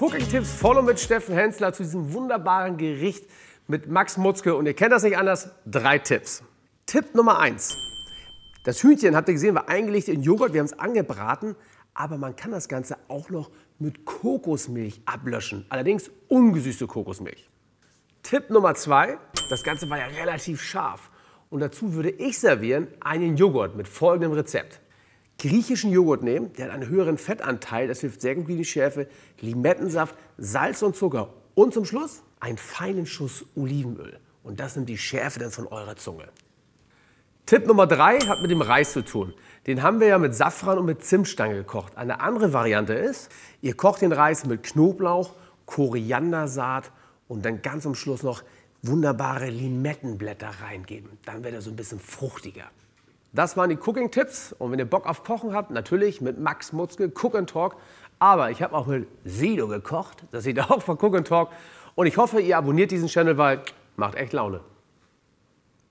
Cooking Tipps Follow mit Steffen Hensler zu diesem wunderbaren Gericht mit Max Mutzke. Und ihr kennt das nicht anders, drei Tipps. Tipp Nummer eins: Das Hühnchen, habt ihr gesehen, war eingelegt in Joghurt, wir haben es angebraten, aber man kann das Ganze auch noch mit Kokosmilch ablöschen. Allerdings ungesüßte Kokosmilch. Tipp Nummer zwei: Das Ganze war ja relativ scharf. Und dazu würde ich servieren einen Joghurt mit folgendem Rezept griechischen Joghurt nehmen, der hat einen höheren Fettanteil, das hilft sehr gut gegen die Schärfe, Limettensaft, Salz und Zucker und zum Schluss einen feinen Schuss Olivenöl. Und das nimmt die Schärfe dann von eurer Zunge. Tipp Nummer 3 hat mit dem Reis zu tun. Den haben wir ja mit Safran und mit Zimtstange gekocht. Eine andere Variante ist, ihr kocht den Reis mit Knoblauch, Koriandersaat und dann ganz am Schluss noch wunderbare Limettenblätter reingeben. Dann wird er so ein bisschen fruchtiger. Das waren die Cooking-Tipps und wenn ihr Bock auf Kochen habt, natürlich mit Max Mutzke, Cook and Talk. Aber ich habe auch mit Sido gekocht, das seht ihr auch von Cook and Talk. Und ich hoffe, ihr abonniert diesen Channel, weil macht echt Laune.